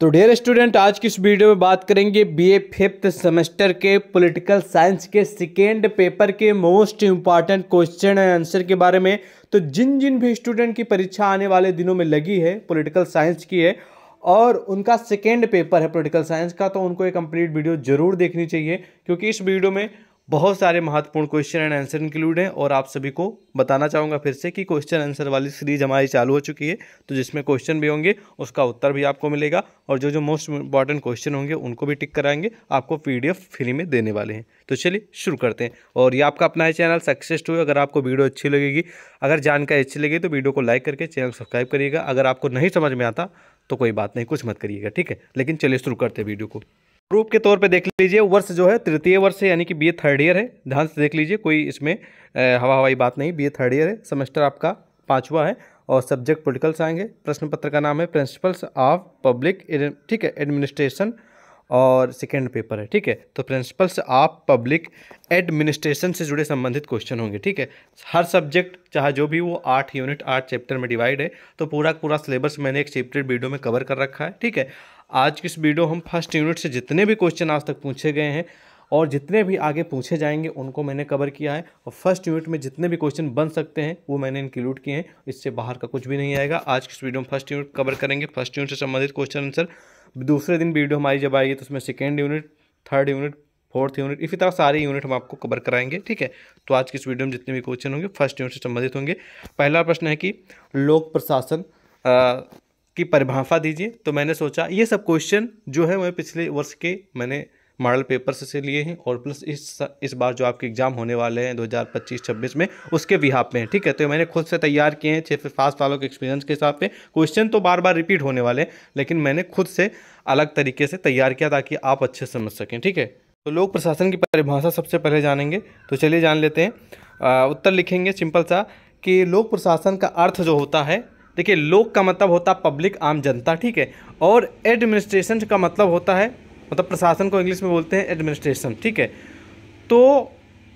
तो dear student आज की इस वीडियो में बात करेंगे बीए फिफ्थ सेमेस्टर के पॉलिटिकल साइंस के सेकेंड पेपर के most important question and answer के बारे में तो जिन जिन भी स्टूडेंट की परीक्षा आने वाले दिनों में लगी है पॉलिटिकल साइंस की है और उनका सेकेंड पेपर है पॉलिटिकल साइंस का तो उनको एक कंप्लीट वीडियो जरूर देखनी चाहिए क्योंकि इस वीडियो में बहुत सारे महत्वपूर्ण क्वेश्चन एंड आंसर इंक्लूड हैं और आप सभी को बताना चाहूँगा फिर से कि क्वेश्चन आंसर वाली सीरीज हमारी चालू हो चुकी है तो जिसमें क्वेश्चन भी होंगे उसका उत्तर भी आपको मिलेगा और जो जो मोस्ट इंपॉर्टेंट क्वेश्चन होंगे उनको भी टिक कराएंगे आपको पी फ्री में देने वाले हैं तो चलिए शुरू करते हैं और ये आपका अपना है चैनल सक्सेस टू अगर आपको वीडियो अच्छी लगेगी अगर जानकारी अच्छी लगी तो वीडियो को लाइक करके चैनल सब्सक्राइब करिएगा अगर आपको नहीं समझ में आता तो कोई बात नहीं कुछ मत करिएगा ठीक है लेकिन चलिए शुरू करते हैं वीडियो को प्रूफ के तौर पे देख लीजिए वर्ष जो है तृतीय वर्ष है यानी कि बीए थर्ड ईयर है ध्यान से देख लीजिए कोई इसमें हवा हवाई बात नहीं बीए थर्ड ईयर है सेमेस्टर आपका पाँचवा है और सब्जेक्ट पोलिटिकल साइंस प्रश्न पत्र का नाम है प्रिंसिपल्स ऑफ पब्लिक ठीक है एडमिनिस्ट्रेशन और सेकेंड पेपर है ठीक है तो प्रिंसिपल्स ऑफ पब्लिक एडमिनिस्ट्रेशन से जुड़े संबंधित क्वेश्चन होंगे ठीक है हर सब्जेक्ट चाहे जो भी वो आठ यूनिट आठ चैप्टर में डिवाइड है तो पूरा पूरा सिलेबस मैंने एक चैप्टर वीडियो में कवर कर रखा है ठीक है आज की इस वीडियो हम फर्स्ट यूनिट से जितने भी क्वेश्चन आज तक पूछे गए हैं और जितने भी आगे पूछे जाएंगे उनको मैंने कवर किया है और फर्स्ट यूनिट में जितने भी क्वेश्चन बन सकते हैं वो मैंने इंक्लूड किए हैं इससे बाहर का कुछ भी नहीं आएगा आज की इस वीडियो में फर्स्ट यूनिट कवर करेंगे फर्स्ट यूनिट से संबंधित क्वेश्चन आंसर दूसरे दिन वीडियो हमारी जब आएगी तो उसमें second unit third unit fourth unit इसी तरह सारे यूनिट हम आपको कवर कराएंगे ठीक है तो आज की इस वीडियो में जितने भी क्वेश्चन होंगे फर्स्ट यूनिट से संबंधित होंगे पहला प्रश्न है कि लोक प्रशासन की परिभाषा दीजिए तो मैंने सोचा ये सब क्वेश्चन जो है मैं पिछले वर्ष के मैंने मॉडल पेपर्स से लिए हैं और प्लस इस इस बार जो आपके एग्ज़ाम होने वाले हैं 2025-26 में उसके बिहाब में ठीक है तो मैंने खुद से तैयार किए हैं छः से सात सालों के एक्सपीरियंस के हिसाब से क्वेश्चन तो बार बार रिपीट होने वाले हैं लेकिन मैंने खुद से अलग तरीके से तैयार किया ताकि आप अच्छे समझ सकें ठीक है तो लोक प्रशासन की परिभाषा सबसे पहले जानेंगे तो चलिए जान लेते हैं उत्तर लिखेंगे सिंपल सा कि लोक प्रशासन का अर्थ जो होता है देखिए लोक का मतलब होता है पब्लिक आम जनता ठीक है और एडमिनिस्ट्रेशन का मतलब होता है मतलब प्रशासन को इंग्लिश में बोलते हैं एडमिनिस्ट्रेशन ठीक है तो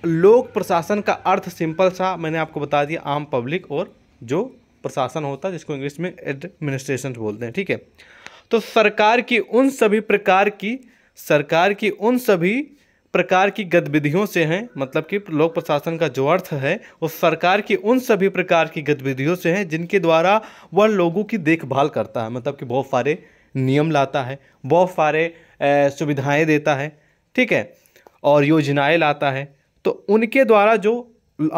लोक प्रशासन का अर्थ सिंपल सा मैंने आपको बता दिया आम पब्लिक और जो प्रशासन होता है जिसको इंग्लिश में एडमिनिस्ट्रेशन बोलते हैं ठीक है तो सरकार की उन सभी प्रकार की सरकार की उन सभी प्रकार की गतिविधियों से हैं मतलब कि लोक प्रशासन का जो अर्थ है वो सरकार की उन सभी प्रकार की गतिविधियों से हैं जिनके द्वारा वह लोगों की देखभाल करता है मतलब कि बहुत सारे नियम लाता है बहुत सारे सुविधाएं देता है ठीक है और योजनाएं लाता है तो उनके द्वारा जो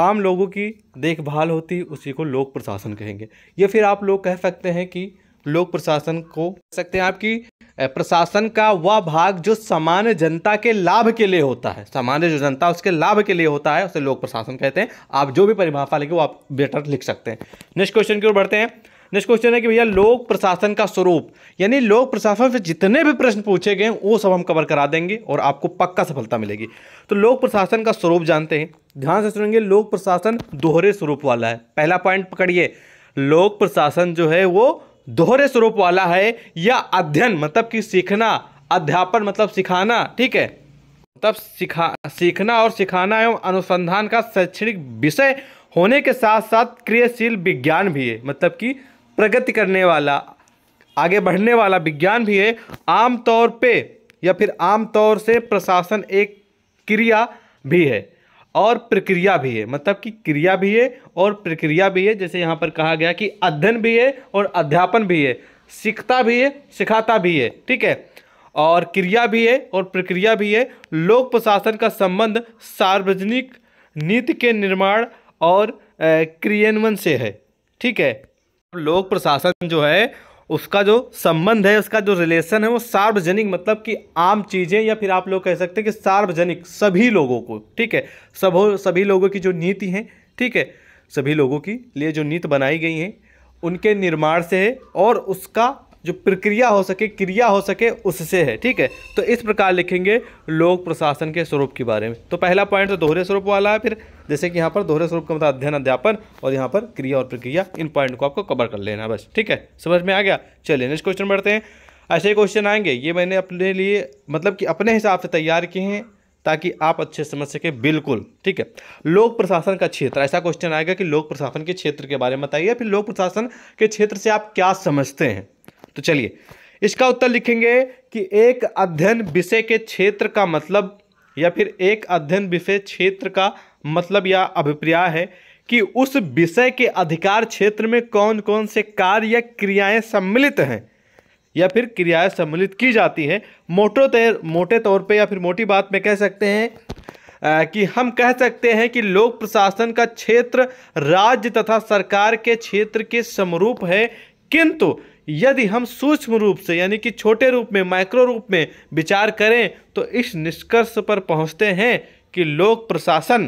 आम लोगों की देखभाल होती उसी को लोक प्रशासन कहेंगे या फिर आप लोग कह सकते हैं कि लोक प्रशासन को सकते हैं आपकी प्रशासन का वह भाग जो सामान्य जनता के लाभ के लिए होता है सामान्य जो जनता उसके लाभ के लिए होता है उसे लोक प्रशासन कहते हैं आप जो भी परिभाषा लेंगे वो आप बेटर लिख सकते हैं नेक्स्ट क्वेश्चन की ओर बढ़ते हैं नेक्स्ट क्वेश्चन है कि भैया लोक प्रशासन का स्वरूप यानी लोक प्रशासन से जितने भी प्रश्न पूछे गए वो सब हम कवर करा देंगे और आपको पक्का सफलता मिलेगी तो लोक प्रशासन का स्वरूप जानते हैं ध्यान से सुनेंगे लोक प्रशासन दोहरे स्वरूप वाला है पहला पॉइंट पकड़िए लोक प्रशासन जो है वो दोहरे स्वरूप वाला है या अध्ययन मतलब कि सीखना अध्यापन मतलब सिखाना ठीक है मतलब सिखा सीखना और सिखाना एवं अनुसंधान का शैक्षणिक विषय होने के साथ साथ क्रियाशील विज्ञान भी है मतलब कि प्रगति करने वाला आगे बढ़ने वाला विज्ञान भी है आमतौर पे या फिर आमतौर से प्रशासन एक क्रिया भी है और प्रक्रिया भी है मतलब कि क्रिया भी है और प्रक्रिया भी है जैसे यहाँ पर कहा गया कि अध्ययन भी है और अध्यापन भी है सीखता भी है सिखाता भी है ठीक है और क्रिया भी है और प्रक्रिया भी है लोक प्रशासन का संबंध सार्वजनिक नीति के निर्माण और क्रियान्वयन से है ठीक है लोक प्रशासन जो है उसका जो संबंध है उसका जो रिलेशन है वो सार्वजनिक मतलब कि आम चीज़ें या फिर आप लोग कह सकते हैं कि सार्वजनिक सभी लोगों को ठीक है सब सभी लोगों की जो नीति हैं ठीक है सभी लोगों की लिए जो नीति बनाई गई हैं उनके निर्माण से है और उसका जो प्रक्रिया हो सके क्रिया हो सके उससे है ठीक है तो इस प्रकार लिखेंगे लोक प्रशासन के स्वरूप के बारे में तो पहला पॉइंट तो दोहरे स्वरूप वाला है फिर जैसे कि यहाँ पर दोहरे स्वरूप का मतलब अध्ययन अध्यापन और यहाँ पर क्रिया और प्रक्रिया इन पॉइंट को आपको कवर कर लेना बस ठीक है समझ में आ गया चलिए नेक्स्ट क्वेश्चन बढ़ते हैं ऐसे क्वेश्चन आएंगे ये मैंने अपने लिए मतलब कि अपने हिसाब से तैयार किए हैं ताकि आप अच्छे समझ सके बिल्कुल ठीक है लोक प्रशासन का क्षेत्र ऐसा क्वेश्चन आएगा कि लोक प्रशासन के क्षेत्र के बारे में बताइए फिर लोक प्रशासन के क्षेत्र से आप क्या समझते हैं तो चलिए इसका उत्तर लिखेंगे कि एक अध्ययन विषय के क्षेत्र का मतलब या फिर एक अध्ययन विषय क्षेत्र का मतलब या अभिप्राय है कि उस विषय के अधिकार क्षेत्र में कौन कौन से कार्य या क्रियाएं सम्मिलित हैं या फिर क्रियाएं सम्मिलित की जाती हैं मोटो तौर मोटे तौर पे या फिर मोटी बात में कह सकते हैं आ, कि हम कह सकते हैं कि लोक प्रशासन का क्षेत्र राज्य तथा सरकार के क्षेत्र के समरूप है किंतु यदि हम सूक्ष्म रूप से यानी कि छोटे रूप में माइक्रो रूप में विचार करें तो इस निष्कर्ष पर पहुंचते हैं कि लोक प्रशासन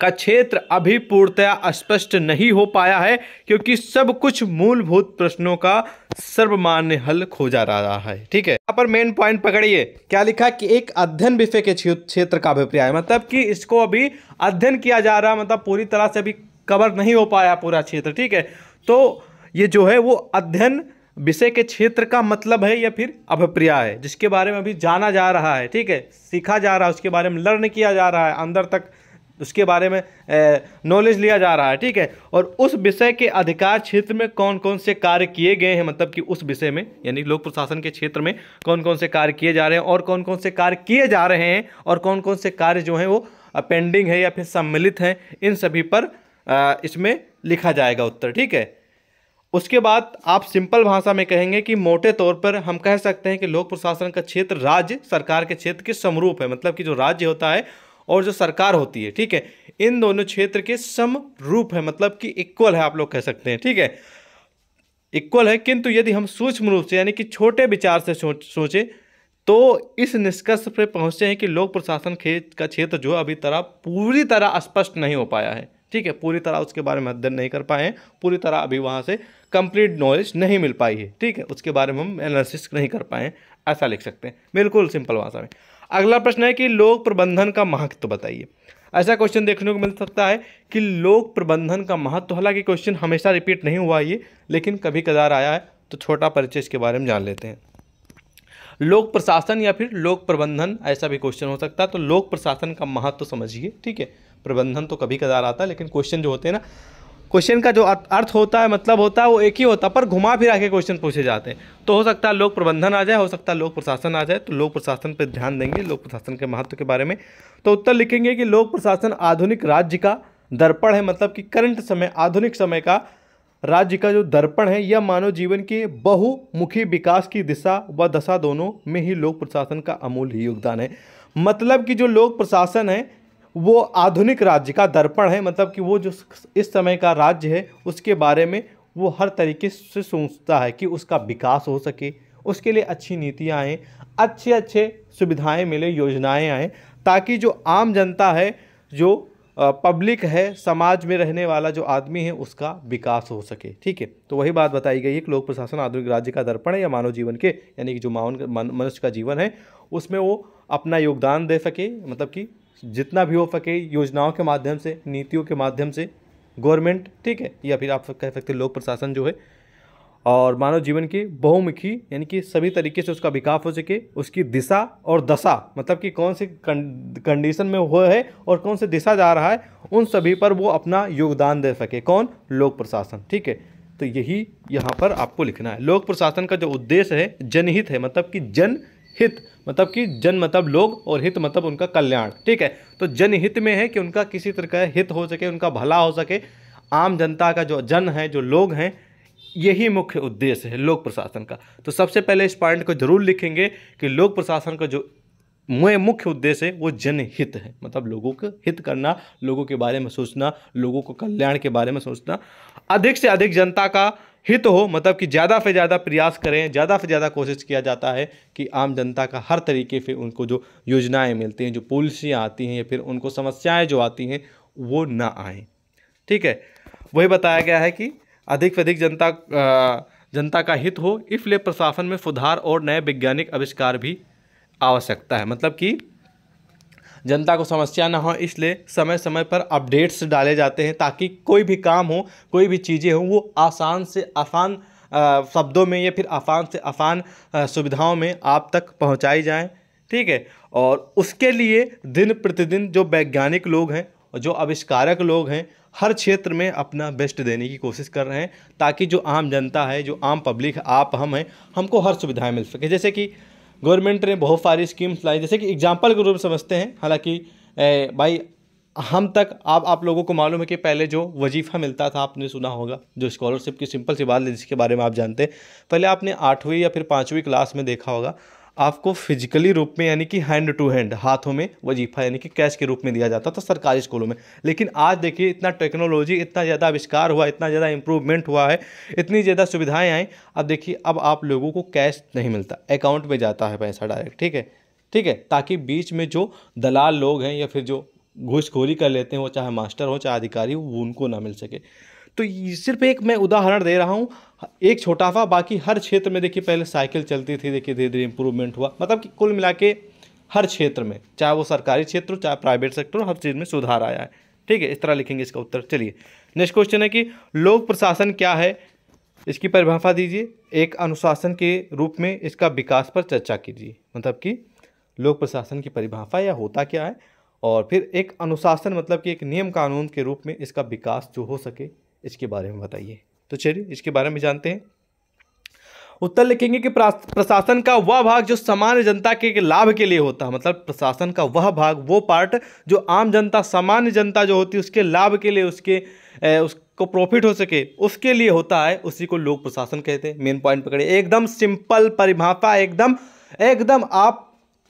का क्षेत्र अभी पूर्णतया स्पष्ट नहीं हो पाया है क्योंकि सब कुछ मूलभूत प्रश्नों का सर्वमान्य हल खोजा रहा है ठीक है यहाँ पर मेन पॉइंट पकड़िए क्या लिखा कि एक अध्ययन विषय के क्षेत्र का अभिप्राय मतलब कि इसको अभी अध्ययन किया जा रहा मतलब पूरी तरह से अभी कवर नहीं हो पाया पूरा क्षेत्र ठीक है तो ये जो है वो अध्ययन विषय के क्षेत्र का मतलब है या फिर अभिप्रिया है जिसके बारे में अभी जाना जा रहा है ठीक है सीखा जा रहा है उसके बारे में लर्न किया जा रहा है अंदर तक उसके बारे में नॉलेज लिया जा रहा है ठीक है और उस विषय के अधिकार क्षेत्र में कौन कौन से कार्य किए गए हैं मतलब कि उस विषय में यानी लोक प्रशासन के क्षेत्र में कौन कौन से कार्य किए जा रहे हैं और कौन कौन से कार्य किए जा रहे हैं और कौन कौन से कार्य जो हैं वो पेंडिंग है या फिर सम्मिलित हैं इन सभी पर इसमें लिखा जाएगा उत्तर ठीक है उसके बाद आप सिंपल भाषा में कहेंगे कि मोटे तौर पर हम कह सकते हैं कि लोक प्रशासन का क्षेत्र राज्य सरकार के क्षेत्र के समरूप है मतलब कि जो राज्य होता है और जो सरकार होती है ठीक है इन दोनों क्षेत्र के समरूप है मतलब कि इक्वल है आप लोग कह सकते हैं ठीक है इक्वल है किंतु यदि हम सूक्ष्म रूप से यानी कि छोटे विचार से सोच सोचें तो इस निष्कर्ष पर पहुँचते हैं कि लोक प्रशासन का क्षेत्र जो अभी तरह पूरी तरह स्पष्ट नहीं हो पाया है ठीक है पूरी तरह उसके बारे में अध्ययन नहीं कर पाए हैं पूरी तरह अभी वहाँ से कंप्लीट नॉलेज नहीं मिल पाई है ठीक है उसके बारे में हम एनालिसिस नहीं कर पाए ऐसा लिख सकते हैं बिल्कुल सिंपल भाषा में अगला प्रश्न है कि लोक प्रबंधन का महत्व तो बताइए ऐसा क्वेश्चन देखने को मिल सकता है कि लोक प्रबंधन का महत्व तो हालांकि क्वेश्चन हमेशा रिपीट नहीं हुआ ये लेकिन कभी कदार आया है तो छोटा परिचय इसके बारे में जान लेते हैं लोक प्रशासन या फिर लोक प्रबंधन ऐसा भी क्वेश्चन हो सकता है तो लोक प्रशासन का महत्व तो समझिए ठीक है प्रबंधन तो कभी कदार आता है लेकिन क्वेश्चन जो होते हैं ना क्वेश्चन का जो अर्थ होता है मतलब होता है वो एक ही होता है पर घुमा फिरा के क्वेश्चन पूछे जाते हैं तो हो सकता है लोक प्रबंधन आ जाए हो सकता है लोक प्रशासन आ जाए तो लोक प्रशासन पर ध्यान देंगे लोक प्रशासन के महत्व के बारे में तो उत्तर लिखेंगे कि लोक प्रशासन आधुनिक राज्य का दर्पण है मतलब कि करंट समय आधुनिक समय का राज्य का जो दर्पण है यह मानव जीवन के बहुमुखी विकास की दिशा व दशा दोनों में ही लोक प्रशासन का अमूल्य योगदान है मतलब कि जो लोक प्रशासन है वो आधुनिक राज्य का दर्पण है मतलब कि वो जो इस समय का राज्य है उसके बारे में वो हर तरीके से सोचता है कि उसका विकास हो सके उसके लिए अच्छी नीतियाँ आएँ अच्छे अच्छे सुविधाएं मिले योजनाएं आएँ ताकि जो आम जनता है जो पब्लिक है समाज में रहने वाला जो आदमी है उसका विकास हो सके ठीक है तो वही बात बताई गई है कि लोक प्रशासन आधुनिक राज्य का दर्पण है या मानव जीवन के यानी कि जो मानव मनुष्य का जीवन है उसमें वो अपना योगदान दे सके मतलब कि जितना भी हो सके योजनाओं के माध्यम से नीतियों के माध्यम से गवर्नमेंट ठीक है या फिर आप कह सकते लोक प्रशासन जो है और मानव जीवन की बहुमुखी यानी कि सभी तरीके से उसका विकास हो सके उसकी दिशा और दशा मतलब कि कौन सी कंडीशन में हुआ है और कौन से दिशा जा रहा है उन सभी पर वो अपना योगदान दे सके कौन लोक प्रशासन ठीक है तो यही यहाँ पर आपको लिखना है लोक प्रशासन का जो उद्देश्य है जनहित है मतलब कि जन हित मतलब कि जन मतलब लोग और हित मतलब उनका कल्याण ठीक है तो जनहित में है कि उनका किसी तरह का हित हो सके उनका भला हो सके आम जनता का जो जन है जो लोग हैं यही मुख्य उद्देश्य है लोक प्रशासन का तो सबसे पहले इस पॉइंट को जरूर लिखेंगे कि लोक प्रशासन का जो मुख्य उद्देश्य है वो जनहित है मतलब लोगों को हित करना लोगों के बारे में सोचना लोगों को कल्याण के बारे में सोचना अधिक से अधिक जनता का हित हो मतलब कि ज़्यादा से ज़्यादा प्रयास करें ज़्यादा से ज़्यादा कोशिश किया जाता है कि आम जनता का हर तरीके से उनको जो योजनाएं मिलती हैं जो पॉलिसियाँ आती हैं या फिर उनको समस्याएं जो आती हैं वो ना आए ठीक है वही बताया गया है कि अधिक से अधिक जनता जनता का हित हो इसलिए प्रशासन में सुधार और नए वैज्ञानिक आविष्कार भी आवश्यकता है मतलब कि जनता को समस्या ना हो इसलिए समय समय पर अपडेट्स डाले जाते हैं ताकि कोई भी काम हो कोई भी चीज़ें हों वो आसान से आसान शब्दों में या फिर आसान से आसान सुविधाओं में आप तक पहुँचाई जाए ठीक है और उसके लिए दिन प्रतिदिन जो वैज्ञानिक लोग हैं और जो आविष्कारक लोग हैं हर क्षेत्र में अपना बेस्ट देने की कोशिश कर रहे हैं ताकि जो आम जनता है जो आम पब्लिक आप हम हैं हमको हर सुविधाएं मिल सके जैसे कि गवर्नमेंट ने बहुत सारी स्कीम्स लाई जैसे कि एग्जाम्पल के रूप में समझते हैं हालांकि भाई हम तक आप आप लोगों को मालूम है कि पहले जो वजीफ़ा मिलता था आपने सुना होगा जो स्कॉलरशिप की सिंपल सी बात है जिसके बारे में आप जानते हैं पहले आपने आठवीं या फिर पाँचवीं क्लास में देखा होगा आपको फिजिकली रूप में यानी कि हैंड टू हैंड हाथों में वजीफा यानी कि कैश के रूप में दिया जाता था सरकारी स्कूलों में लेकिन आज देखिए इतना टेक्नोलॉजी इतना ज़्यादा आविष्कार हुआ इतना ज़्यादा इंप्रूवमेंट हुआ है इतनी ज़्यादा सुविधाएँ आई अब देखिए अब आप लोगों को कैश नहीं मिलता अकाउंट में जाता है पैसा डायरेक्ट ठीक है ठीक है ताकि बीच में जो दलाल लोग हैं या फिर जो घूसखोरी कर लेते हैं वो चाहे मास्टर हो चाहे अधिकारी हो वो उनको ना मिल सके तो सिर्फ एक मैं उदाहरण दे रहा हूँ एक छोटा सा बाकी हर क्षेत्र में देखिए पहले साइकिल चलती थी देखिए धीरे धीरे इम्प्रूवमेंट हुआ मतलब कि कुल मिला के हर क्षेत्र में चाहे वो सरकारी क्षेत्र हो चाहे प्राइवेट सेक्टर हो हर चीज़ में सुधार आया है ठीक है इस तरह लिखेंगे इसका उत्तर चलिए नेक्स्ट क्वेश्चन है कि लोक प्रशासन क्या है इसकी परिभाषा दीजिए एक अनुशासन के रूप में इसका विकास पर चर्चा कीजिए मतलब कि लोक प्रशासन की परिभाषा या होता क्या है और फिर एक अनुशासन मतलब कि एक नियम कानून के रूप में इसका विकास जो हो सके इसके बारे में बताइए तो चलिए इसके बारे में जानते हैं उत्तर लिखेंगे कि प्रशासन का वह भाग जो सामान्य जनता के लाभ के लिए होता है मतलब प्रशासन का वह भाग वो पार्ट जो आम जनता सामान्य जनता जो होती है उसके लाभ के लिए उसके ए, उसको प्रॉफिट हो सके उसके लिए होता है उसी को लोग प्रशासन कहते हैं मेन पॉइंट पकड़े एकदम सिंपल परिभाषा एकदम एकदम आप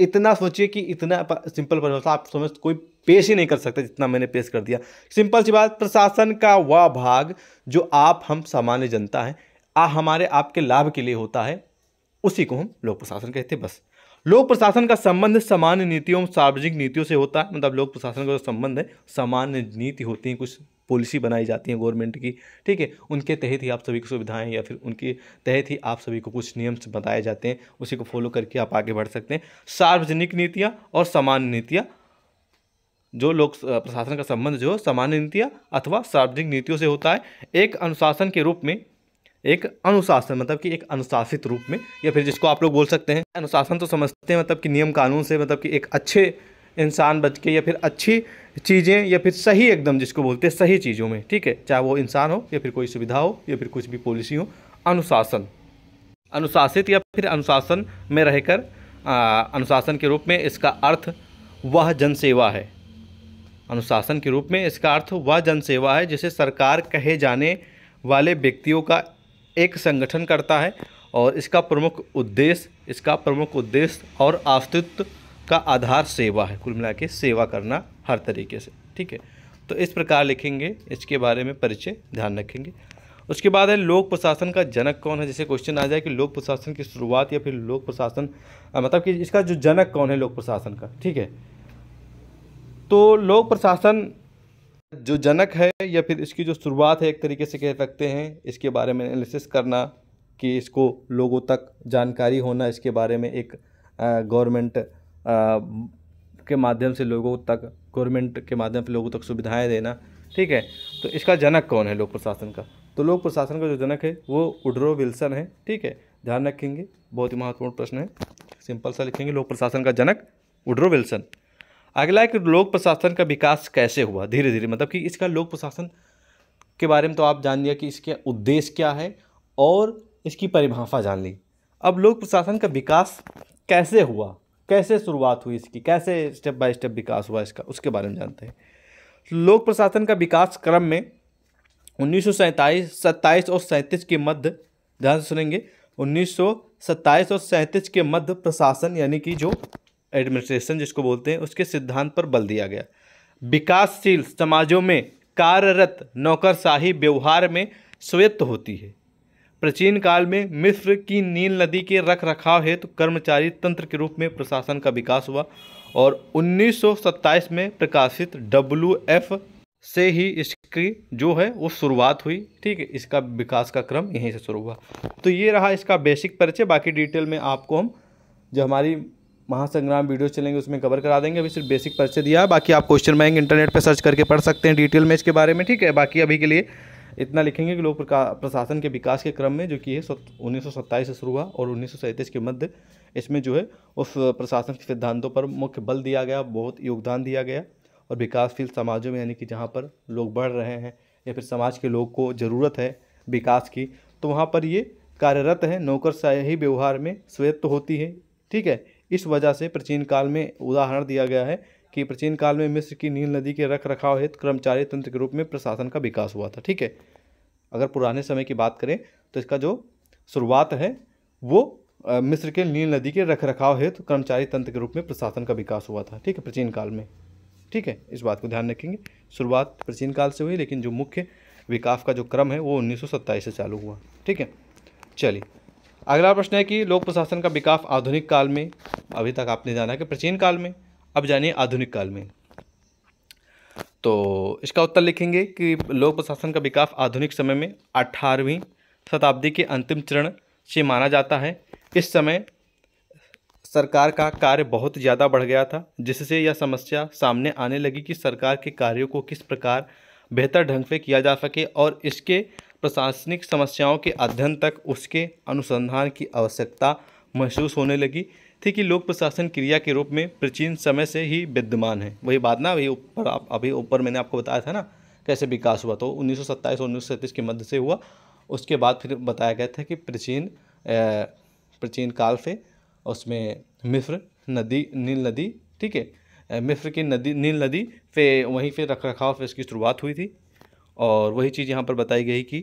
इतना सोचिए कि इतना सिंपल परिभाषा आप समझ कोई पेश ही नहीं कर सकते जितना मैंने पेश कर दिया सिंपल सी बात प्रशासन का वह भाग जो आप हम सामान्य जनता हैं आ हमारे आपके लाभ के लिए होता है उसी को हम लोक प्रशासन कहते हैं बस लोक प्रशासन का संबंध सामान्य नीतियों सार्वजनिक नीतियों से होता है मतलब लोक प्रशासन का जो संबंध है सामान्य नीति होती है कुछ पॉलिसी बनाई जाती है गवर्नमेंट की ठीक है उनके तहत ही आप सभी को सुविधाएं या फिर उनके तहत ही आप सभी को कुछ नियम बताए जाते हैं उसी को फॉलो करके आप आगे बढ़ सकते हैं सार्वजनिक नीतियाँ और सामान्य नीतियाँ जो लोक प्रशासन का संबंध जो सामान्य नीतियाँ अथवा सार्वजनिक नीतियों से होता है एक अनुशासन के रूप में एक अनुशासन मतलब कि एक अनुशासित रूप में या फिर जिसको आप लोग बोल सकते हैं अनुशासन तो समझते हैं मतलब कि नियम कानून से मतलब कि एक अच्छे इंसान बच के या फिर अच्छी चीज़ें या फिर सही एकदम जिसको बोलते हैं सही चीज़ों में ठीक है चाहे वो इंसान हो या फिर कोई सुविधा हो या फिर कुछ भी पॉलिसी हो अनुशासन अनुशासित या फिर अनुशासन में रहकर अनुशासन के रूप में इसका अर्थ वह जनसेवा है अनुशासन के रूप में इसका अर्थ वह जनसेवा है जिसे सरकार कहे जाने वाले व्यक्तियों का एक संगठन करता है और इसका प्रमुख उद्देश्य इसका प्रमुख उद्देश्य और अस्तित्व का आधार सेवा है कुल मिला सेवा करना हर तरीके से ठीक है तो इस प्रकार लिखेंगे इसके बारे में परिचय ध्यान रखेंगे उसके बाद है लोक प्रशासन का जनक कौन है जैसे क्वेश्चन आ जाए कि लोक प्रशासन की शुरुआत या फिर लोक प्रशासन मतलब कि इसका जो जनक कौन है लोक प्रशासन का ठीक है तो लोक प्रशासन जो जनक है या फिर इसकी जो शुरुआत है एक तरीके से कह सकते हैं इसके बारे में एनालिसिस करना कि इसको लोगों तक जानकारी होना इसके बारे में एक गवर्नमेंट के माध्यम से लोगों तक गवर्नमेंट के माध्यम से लोगों तक सुविधाएं देना ठीक है तो इसका जनक कौन है लोक प्रशासन का तो लोक प्रशासन का जो जनक है वो उड्रो विल्सन है ठीक है ध्यान रखेंगे बहुत ही महत्वपूर्ण प्रश्न है सिंपल सा लिखेंगे लोक प्रशासन का जनक उड्रो विल्सन अगला है कि लोक प्रशासन का विकास कैसे हुआ धीरे धीरे मतलब कि इसका लोक प्रशासन के बारे में तो आप जान लिया कि इसके उद्देश्य क्या है और इसकी परिभाषा जान ली अब लोक प्रशासन का विकास कैसे हुआ कैसे शुरुआत हुई इसकी कैसे स्टेप बाय स्टेप विकास हुआ इसका उसके बारे में जानते हैं लोक प्रशासन का विकास क्रम में उन्नीस सौ और सैंतीस के मध्य ध्यान से सुनेंगे उन्नीस सौ और सैंतीस के मध्य प्रशासन यानी कि जो एडमिनिस्ट्रेशन जिसको बोलते हैं उसके सिद्धांत पर बल दिया गया विकासशील समाजों में कार्यरत नौकरशाही व्यवहार में स्वायत्त होती है प्राचीन काल में मिस्र की नील नदी के रख रखाव हेतु तो कर्मचारी तंत्र के रूप में प्रशासन का विकास हुआ और 1927 में प्रकाशित डब्ल्यू एफ से ही इसकी जो है वो शुरुआत हुई ठीक है इसका विकास का क्रम यहीं से शुरू हुआ तो ये रहा इसका बेसिक परिचय बाकी डिटेल में आपको हम जो हमारी महासंग्राम वीडियोस चलेंगे उसमें कवर करा देंगे अभी सिर्फ बेसिक परिचय दिया बाकी आप क्वेश्चन बैंक इंटरनेट पर सर्च करके पढ़ सकते हैं डिटेल में इसके बारे में ठीक है बाकी अभी के लिए इतना लिखेंगे कि लोक प्रशासन के विकास के क्रम में जो कि है उन्नीस से शुरू हुआ और उन्नीस के मध्य इसमें जो है उस प्रशासन के सिद्धांतों पर मुख्य बल दिया गया बहुत योगदान दिया गया और विकासशील समाजों में यानी कि जहाँ पर लोग बढ़ रहे हैं या फिर समाज के लोग को ज़रूरत है विकास की तो वहाँ पर ये कार्यरत है नौकर व्यवहार में स्वेत्व होती है ठीक है इस वजह से प्राचीन काल में उदाहरण दिया गया है कि प्राचीन काल में मिस्र की नील नदी के रख रखाव हित कर्मचारी तंत्र के रूप में प्रशासन का विकास हुआ था ठीक है अगर पुराने समय की बात करें तो इसका जो शुरुआत है वो मिस्र के नील नदी के रख रखाव हित कर्मचारी तंत्र के रूप में प्रशासन का विकास हुआ था ठीक है प्राचीन काल में ठीक है इस बात को ध्यान रखेंगे शुरुआत प्राचीन काल से हुई लेकिन जो मुख्य विकास का जो क्रम है वो उन्नीस से चालू हुआ ठीक है चलिए अगला प्रश्न है कि लोक प्रशासन का विकास आधुनिक काल में अभी तक आपने जाना कि प्राचीन काल में अब जानिए आधुनिक काल में तो इसका उत्तर लिखेंगे कि लोक प्रशासन का विकास आधुनिक समय में अठारहवीं शताब्दी के अंतिम चरण से माना जाता है इस समय सरकार का कार्य बहुत ज़्यादा बढ़ गया था जिससे यह समस्या सामने आने लगी कि सरकार के कार्यों को किस प्रकार बेहतर ढंग से किया जा सके और इसके प्रशासनिक समस्याओं के अध्ययन तक उसके अनुसंधान की आवश्यकता महसूस होने लगी थी कि लोक प्रशासन क्रिया के रूप में प्राचीन समय से ही विद्यमान है वही बात ना अभी ऊपर आप अभी ऊपर मैंने आपको बताया था ना कैसे विकास हुआ तो उन्नीस सौ और उन्नीस के मध्य से हुआ उसके बाद फिर बताया गया था कि प्राचीन प्राचीन काल से उसमें मिस्र नदी नील नदी ठीक है मिस्र की नदी नील नदी पे वहीं पे रख रखाव फिर इसकी शुरुआत हुई थी और वही चीज़ यहाँ पर बताई गई कि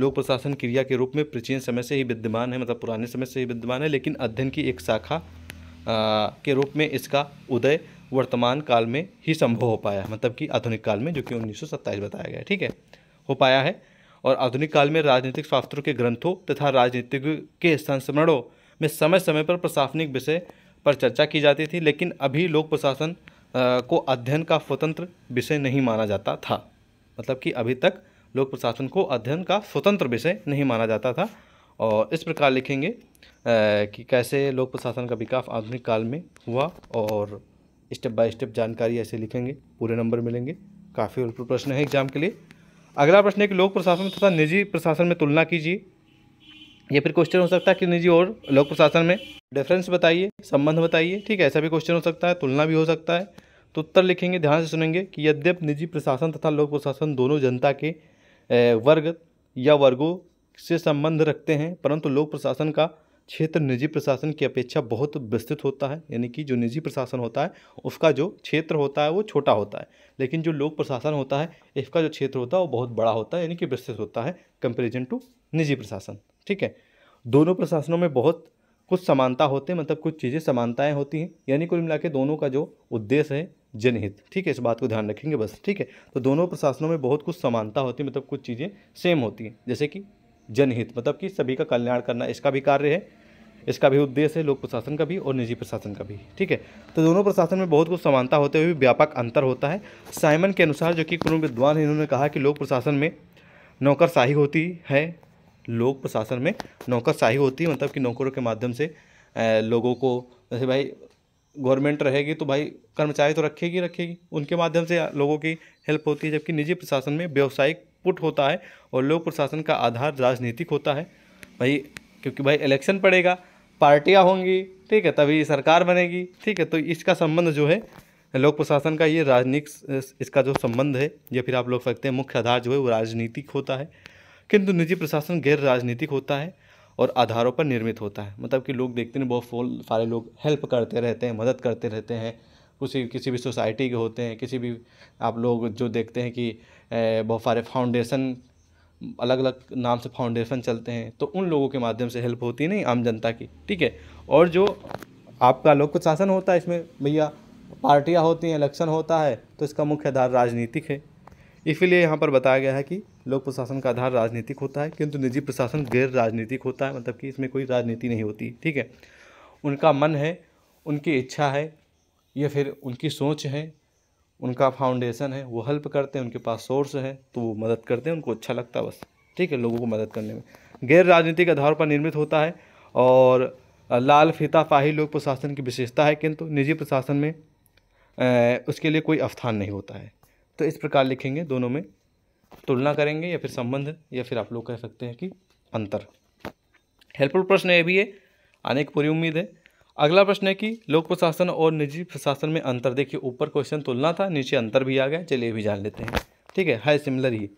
लोक प्रशासन क्रिया के रूप में प्राचीन समय से ही विद्यमान है मतलब पुराने समय से ही विद्यमान है लेकिन अध्ययन की एक शाखा के रूप में इसका उदय वर्तमान काल में ही संभव हो पाया है मतलब कि आधुनिक काल में जो कि उन्नीस बताया गया ठीक है हो पाया है और आधुनिक काल में राजनीतिक शास्त्रों के ग्रंथों तथा राजनीतिक के संस्मरणों में समय समय पर प्रशासनिक विषय पर चर्चा की जाती थी लेकिन अभी लोक प्रशासन को अध्ययन का स्वतंत्र विषय नहीं माना जाता था मतलब कि अभी तक लोक प्रशासन को अध्ययन का स्वतंत्र विषय नहीं माना जाता था और इस प्रकार लिखेंगे कि कैसे लोक प्रशासन का विकास आधुनिक काल में हुआ और स्टेप बाय स्टेप जानकारी ऐसे लिखेंगे पूरे नंबर मिलेंगे काफ़ी प्रश्न है एग्जाम के लिए अगला प्रश्न है कि लोक प्रशासन तथा निजी प्रशासन में तुलना कीजिए या फिर क्वेश्चन हो सकता है कि निजी और लोक प्रशासन में डिफरेंस बताइए संबंध बताइए ठीक है ऐसा भी क्वेश्चन हो सकता है तुलना भी हो सकता है तो उत्तर लिखेंगे ध्यान से सुनेंगे कि यद्यप निजी प्रशासन तथा लोक प्रशासन दोनों जनता के वर्ग या वर्गों से संबंध रखते हैं परंतु लोक प्रशासन का क्षेत्र निजी प्रशासन की अपेक्षा बहुत विस्तृत होता है यानी कि जो निजी प्रशासन होता है उसका जो क्षेत्र होता है वो छोटा होता है लेकिन जो लोक प्रशासन होता है इसका जो क्षेत्र होता है वो बहुत बड़ा होता है यानी कि विस्तृत होता है कंपेरिजन टू निजी प्रशासन ठीक है दोनों प्रशासनों में बहुत कुछ समानता होते हैं मतलब कुछ चीज़ें समानताएं होती हैं यानी कुल मिला के दोनों का जो उद्देश्य है जनहित ठीक है इस बात को ध्यान रखेंगे बस ठीक है तो दोनों प्रशासनों में बहुत कुछ समानता होती है मतलब कुछ चीज़ें सेम होती हैं जैसे कि जनहित मतलब कि सभी का कल्याण करना इसका भी कार्य है इसका भी उद्देश्य है लोक प्रशासन का भी और निजी प्रशासन का भी ठीक है तो दोनों प्रशासन में बहुत कुछ समानता होते हुए भी व्यापक अंतर होता है साइमन के अनुसार जो कि कुल विद्वान है इन्होंने कहा कि लोक प्रशासन में नौकरशाही होती है लोक प्रशासन में नौकरशाही होती है मतलब कि नौकरों के माध्यम से लोगों को जैसे भाई गवर्नमेंट रहेगी तो भाई कर्मचारी तो रखेगी रखेगी उनके माध्यम से लोगों की हेल्प होती है जबकि निजी प्रशासन में व्यावसायिक पुट होता है और लोक प्रशासन का आधार राजनीतिक होता है भाई क्योंकि भाई इलेक्शन पड़ेगा पार्टियाँ होंगी ठीक है तभी सरकार बनेगी ठीक है तो इसका संबंध जो है लोक प्रशासन का ये राजनीतिक इसका जो संबंध है या फिर आप लोग सकते हैं मुख्य आधार जो है वो राजनीतिक होता है किंतु निजी प्रशासन गैर राजनीतिक होता है और आधारों पर निर्मित होता है मतलब कि लोग देखते हैं बहुत सारे लोग हेल्प करते रहते हैं मदद करते रहते हैं किसी किसी भी सोसाइटी के होते हैं किसी भी आप लोग जो देखते हैं कि बहुत सारे फाउंडेशन अलग अलग नाम से फाउंडेशन चलते हैं तो उन लोगों के माध्यम से हेल्प होती है नहीं आम जनता की ठीक है और जो आपका लोक शासन होता है इसमें भैया पार्टियाँ होती हैं इलेक्शन होता है तो इसका मुख्य आधार राजनीतिक है इसीलिए यहाँ पर बताया गया है कि लोक प्रशासन का आधार राजनीतिक होता है किंतु निजी प्रशासन गैर राजनीतिक होता है मतलब कि इसमें कोई राजनीति नहीं होती ठीक है उनका मन है उनकी इच्छा है या फिर उनकी सोच है उनका फाउंडेशन है वो हेल्प करते हैं उनके पास सोर्स है तो वो मदद करते हैं उनको अच्छा लगता है बस ठीक है लोगों को मदद करने में गैर राजनीतिक आधार पर निर्मित होता है और लाल फीता फाही लोक प्रशासन की विशेषता है किंतु निजी प्रशासन में उसके लिए कोई अवस्थान नहीं होता है तो इस प्रकार लिखेंगे दोनों में तुलना करेंगे या फिर संबंध या फिर आप लोग कह सकते हैं कि अंतर हेल्पफुल प्रश्न ये भी है आने की पूरी उम्मीद है अगला प्रश्न है कि लोक प्रशासन और निजी प्रशासन में अंतर देखिए ऊपर क्वेश्चन तुलना था नीचे अंतर भी आ गया चलिए भी जान लेते हैं ठीक है हाई सिमिलर ही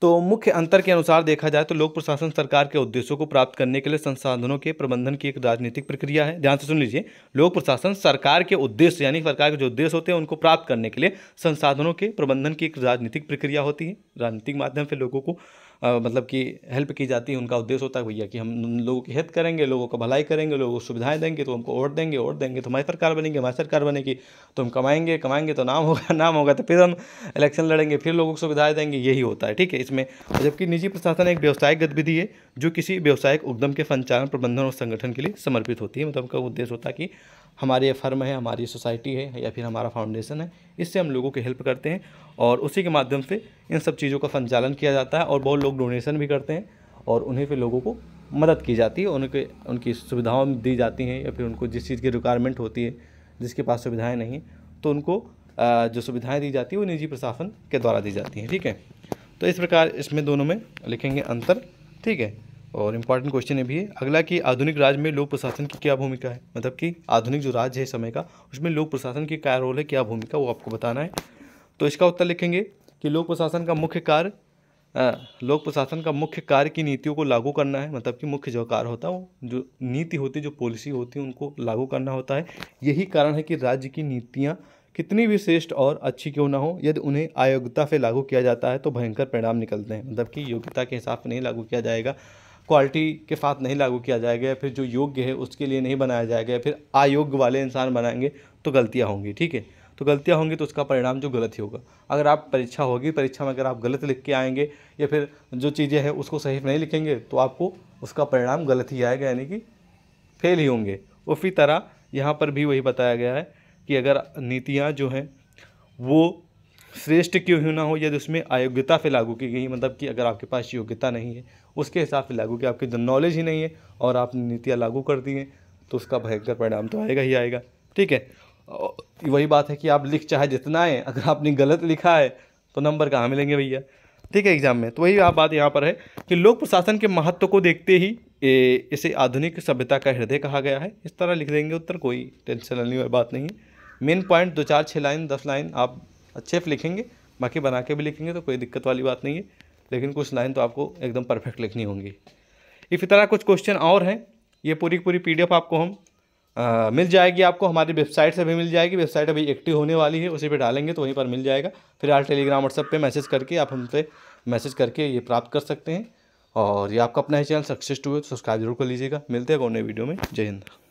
तो मुख्य अंतर के अनुसार देखा जाए तो लोक प्रशासन सरकार के उद्देश्यों को प्राप्त करने के लिए संसाधनों के प्रबंधन की एक राजनीतिक प्रक्रिया है ध्यान से सुन लीजिए लोक प्रशासन सरकार के उद्देश्य यानी सरकार के जो उद्देश्य होते हैं उनको प्राप्त करने के लिए संसाधनों के प्रबंधन की एक राजनीतिक प्रक्रिया होती है राजनीतिक माध्यम से लोगों को मतलब कि हेल्प की जाती है उनका उद्देश्य होता है भैया कि हम लोगों की हेल्प करेंगे लोगों को भलाई करेंगे लोगों को सुविधाएं देंगे तो हमको वोट देंगे वोट देंगे तो हमारी सरकार बनेगी हमारी सरकार बनेगी तो हम कमाएंगे कमाएंगे तो नाम होगा नाम होगा तो फिर हम इलेक्शन लड़ेंगे फिर लोगों को सुविधाएँ देंगे यही होता है ठीक है इसमें जबकि निजी प्रशासन एक व्यावसायिक गतिविधि है जो किसी व्यावसायिक उद्यम के संचालन प्रबंधन और संगठन के लिए समर्पित होती है मतलब उनका उद्देश्य होता है कि हमारे फर्म है हमारी सोसाइटी है या फिर हमारा फाउंडेशन है इससे हम लोगों की हेल्प करते हैं और उसी के माध्यम से इन सब चीज़ों का संचालन किया जाता है और बहुत लोग डोनेशन भी करते हैं और उन्हें फिर लोगों को मदद की जाती है उनके उनकी सुविधाओं दी जाती हैं या फिर उनको जिस चीज़ की रिक्वायरमेंट होती है जिसके पास सुविधाएँ नहीं तो उनको जो सुविधाएँ दी जाती है वो निजी प्रशासन के द्वारा दी जाती हैं ठीक है तो इस प्रकार इसमें दोनों में लिखेंगे अंतर ठीक है और इम्पॉर्टेंट क्वेश्चन है भी है अगला कि आधुनिक राज्य में लोक प्रशासन की क्या भूमिका है मतलब कि आधुनिक जो राज्य है समय का उसमें लोक प्रशासन की क्या रोल है क्या भूमिका वो आपको बताना है तो इसका उत्तर लिखेंगे कि लोक प्रशासन का मुख्य कार्य लोक प्रशासन का मुख्य कार्य की नीतियों को लागू करना है मतलब कि मुख्य जो कार्य होता है वो जो नीति होती जो पॉलिसी होती है उनको लागू करना होता है यही कारण है कि राज्य की नीतियाँ कितनी भी श्रेष्ठ और अच्छी क्यों ना हो यदि उन्हें अयोग्यता से लागू किया जाता है तो भयंकर परिणाम निकलते हैं मतलब कि योग्यता के हिसाब से नहीं लागू किया जाएगा क्वालिटी के साथ नहीं लागू किया जाएगा फिर जो योग्य है उसके लिए नहीं बनाया जाएगा फिर अयोग्य वाले इंसान बनाएंगे तो गलतियाँ होंगी ठीक है तो गलतियाँ होंगी तो उसका परिणाम जो गलत ही होगा अगर आप परीक्षा होगी परीक्षा में अगर आप गलत लिख के आएंगे या फिर जो चीज़ें हैं उसको सही नहीं लिखेंगे तो आपको उसका परिणाम गलत ही आएगा यानी कि फेल ही होंगे उसी तरह यहाँ पर भी वही बताया गया है कि अगर नीतियाँ जो हैं वो श्रेष्ठ क्यों ही ना हो यदि उसमें अयोग्यता पे लागू की गई मतलब कि अगर आपके पास योग्यता नहीं है उसके हिसाब से लागू की आपकी नॉलेज ही नहीं है और आपने नीतियाँ लागू कर दी हैं तो उसका भयंकर परिणाम तो आएगा ही आएगा ठीक है वही बात है कि आप लिख चाहे जितना है अगर आपने गलत लिखा है तो नंबर कहाँ मिलेंगे भैया ठीक है एग्जाम में तो वही आप बात यहाँ पर है कि लोक प्रशासन के महत्व को देखते ही ए, इसे आधुनिक सभ्यता का हृदय कहा गया है इस तरह लिख देंगे उत्तर कोई टेंशन लेने वाली बात नहीं है मेन पॉइंट दो चार छः लाइन दस लाइन आप अच्छे से लिखेंगे बाकी बना के भी लिखेंगे तो कोई दिक्कत वाली बात नहीं है लेकिन कुछ लाइन तो आपको एकदम परफेक्ट लिखनी होंगी इसी तरह कुछ क्वेश्चन और हैं ये पूरी पूरी पी आपको हम आ, मिल जाएगी आपको हमारी वेबसाइट से भी मिल जाएगी वेबसाइट अभी एक्टिव होने वाली है उसी पे डालेंगे तो वहीं पर मिल जाएगा फिलहाल टेलीग्राम व्हाट्सएप पे मैसेज करके आप हमसे मैसेज करके ये प्राप्त कर सकते हैं और ये आपका अपना ही चैनल सक्सेस टू है तो सब्सक्राइब जरूर कर लीजिएगा मिलते हैं कौन वीडियो में जय हिंद